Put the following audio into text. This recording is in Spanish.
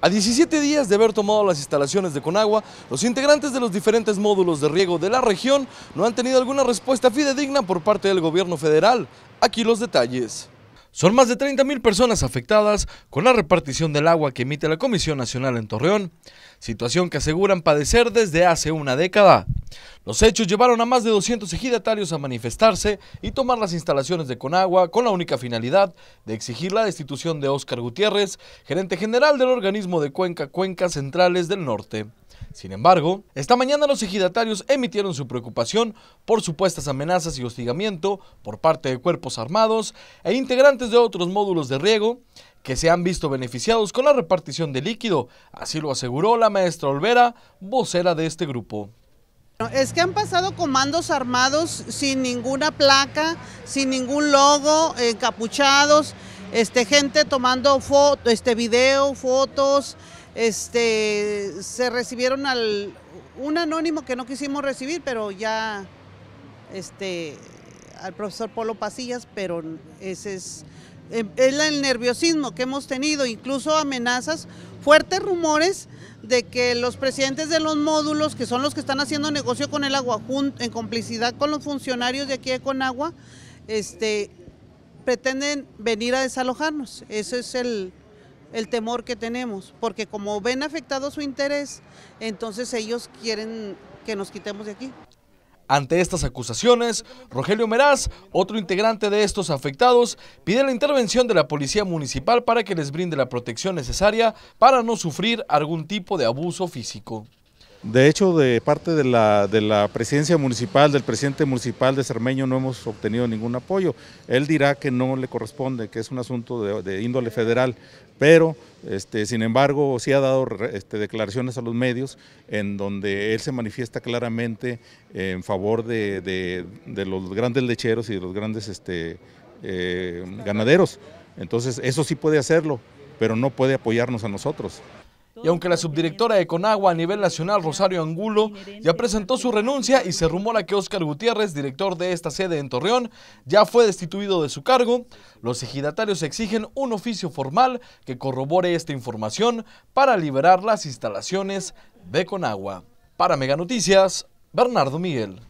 A 17 días de haber tomado las instalaciones de Conagua, los integrantes de los diferentes módulos de riego de la región no han tenido alguna respuesta fidedigna por parte del gobierno federal. Aquí los detalles. Son más de 30.000 personas afectadas con la repartición del agua que emite la Comisión Nacional en Torreón, situación que aseguran padecer desde hace una década. Los hechos llevaron a más de 200 ejidatarios a manifestarse y tomar las instalaciones de Conagua con la única finalidad de exigir la destitución de Óscar Gutiérrez, gerente general del organismo de Cuenca Cuencas Centrales del Norte. Sin embargo, esta mañana los ejidatarios emitieron su preocupación por supuestas amenazas y hostigamiento por parte de cuerpos armados e integrantes de otros módulos de riego que se han visto beneficiados con la repartición de líquido, así lo aseguró la maestra Olvera, vocera de este grupo. Es que han pasado comandos armados sin ninguna placa, sin ningún logo, encapuchados, este, gente tomando foto, este, video, fotos, este, se recibieron al un anónimo que no quisimos recibir, pero ya este, al profesor Polo Pasillas, pero ese es eh, es el nerviosismo que hemos tenido, incluso amenazas, fuertes rumores de que los presidentes de los módulos, que son los que están haciendo negocio con el agua, en complicidad con los funcionarios de aquí de Conagua, este, pretenden venir a desalojarnos. Ese es el, el temor que tenemos, porque como ven afectado su interés, entonces ellos quieren que nos quitemos de aquí. Ante estas acusaciones, Rogelio Meraz, otro integrante de estos afectados, pide la intervención de la Policía Municipal para que les brinde la protección necesaria para no sufrir algún tipo de abuso físico. De hecho, de parte de la, presidencia municipal, del presidente municipal de Cermeño, no hemos obtenido ningún apoyo. Él dirá que no le corresponde, que es un asunto de, índole federal, pero este, sin embargo sí ha dado este, declaraciones a los medios en donde él se manifiesta claramente en favor de, los grandes lecheros y de los grandes este, eh, ganaderos. Entonces, eso sí puede hacerlo, pero no puede apoyarnos a nosotros. Y aunque la subdirectora de Conagua a nivel nacional, Rosario Angulo, ya presentó su renuncia y se rumora que Óscar Gutiérrez, director de esta sede en Torreón, ya fue destituido de su cargo, los ejidatarios exigen un oficio formal que corrobore esta información para liberar las instalaciones de Conagua. Para Mega Noticias, Bernardo Miguel.